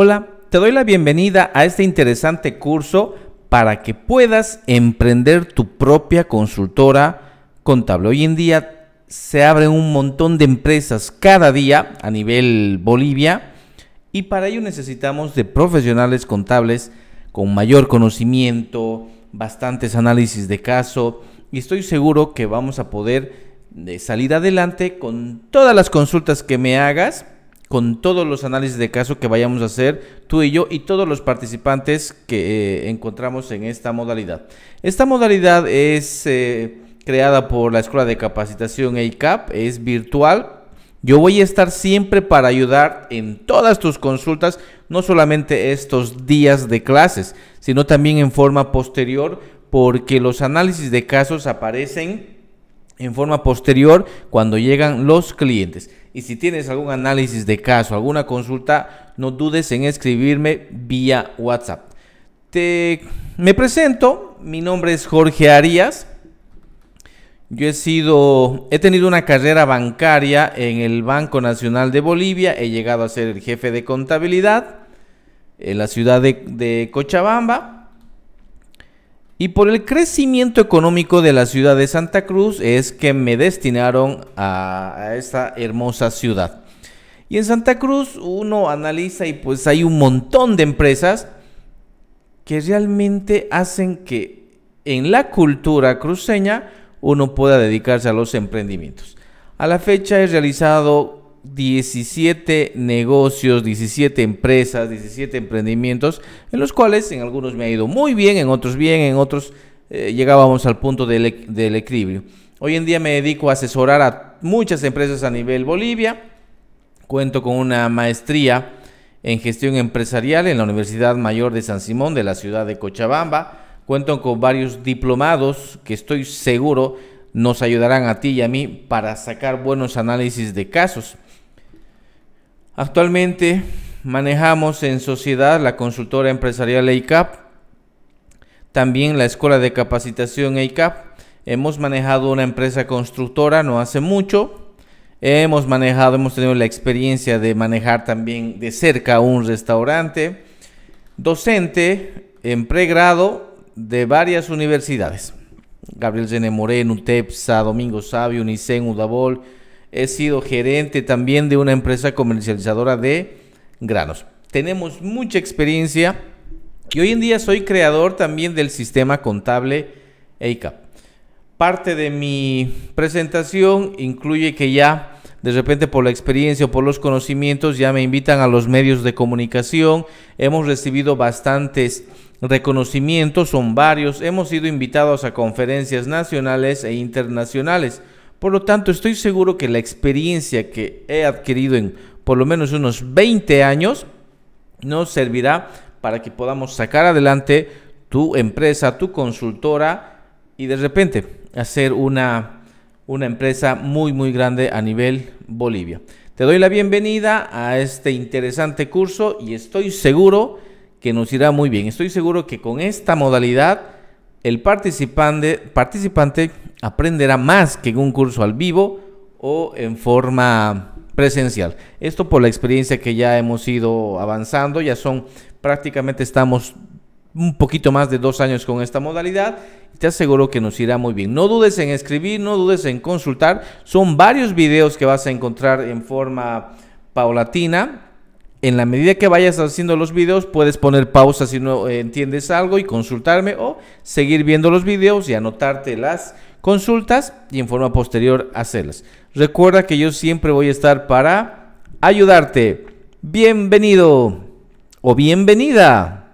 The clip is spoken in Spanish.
Hola, te doy la bienvenida a este interesante curso para que puedas emprender tu propia consultora contable. Hoy en día se abren un montón de empresas cada día a nivel Bolivia y para ello necesitamos de profesionales contables con mayor conocimiento, bastantes análisis de caso y estoy seguro que vamos a poder eh, salir adelante con todas las consultas que me hagas con todos los análisis de caso que vayamos a hacer tú y yo y todos los participantes que eh, encontramos en esta modalidad. Esta modalidad es eh, creada por la Escuela de Capacitación EICAP, es virtual. Yo voy a estar siempre para ayudar en todas tus consultas, no solamente estos días de clases, sino también en forma posterior, porque los análisis de casos aparecen en forma posterior cuando llegan los clientes. Y si tienes algún análisis de caso, alguna consulta, no dudes en escribirme vía WhatsApp. Te, me presento, mi nombre es Jorge Arias. Yo he sido, he tenido una carrera bancaria en el Banco Nacional de Bolivia, he llegado a ser el jefe de contabilidad en la ciudad de, de Cochabamba. Y por el crecimiento económico de la ciudad de Santa Cruz es que me destinaron a, esta hermosa ciudad. Y en Santa Cruz uno analiza y pues hay un montón de empresas que realmente hacen que en la cultura cruceña uno pueda dedicarse a los emprendimientos. A la fecha he realizado 17 negocios, 17 empresas, 17 emprendimientos, en los cuales en algunos me ha ido muy bien, en otros bien, en otros eh, llegábamos al punto del, del equilibrio. Hoy en día me dedico a asesorar a muchas empresas a nivel Bolivia. Cuento con una maestría en gestión empresarial en la Universidad Mayor de San Simón de la ciudad de Cochabamba. Cuento con varios diplomados que estoy seguro nos ayudarán a ti y a mí para sacar buenos análisis de casos. Actualmente manejamos en sociedad la consultora empresarial Aicap, también la escuela de capacitación Aicap. Hemos manejado una empresa constructora no hace mucho. Hemos manejado, hemos tenido la experiencia de manejar también de cerca un restaurante. Docente en pregrado de varias universidades. Gabriel Zene Moreno, UTEPSA, Domingo Sabio, Unicen, Udabol, he sido gerente también de una empresa comercializadora de granos. Tenemos mucha experiencia y hoy en día soy creador también del sistema contable EICAP. Parte de mi presentación incluye que ya de repente por la experiencia o por los conocimientos ya me invitan a los medios de comunicación. Hemos recibido bastantes reconocimientos, son varios. Hemos sido invitados a conferencias nacionales e internacionales. Por lo tanto, estoy seguro que la experiencia que he adquirido en por lo menos unos 20 años nos servirá para que podamos sacar adelante tu empresa, tu consultora y de repente hacer una, una empresa muy, muy grande a nivel Bolivia. Te doy la bienvenida a este interesante curso y estoy seguro que nos irá muy bien. Estoy seguro que con esta modalidad el participante, participante aprenderá más que en un curso al vivo o en forma presencial. Esto por la experiencia que ya hemos ido avanzando, ya son prácticamente estamos un poquito más de dos años con esta modalidad. Te aseguro que nos irá muy bien. No dudes en escribir, no dudes en consultar. Son varios videos que vas a encontrar en forma paulatina. En la medida que vayas haciendo los videos, puedes poner pausa si no eh, entiendes algo y consultarme o seguir viendo los videos y anotarte las consultas y en forma posterior hacerlas. Recuerda que yo siempre voy a estar para ayudarte. Bienvenido o bienvenida.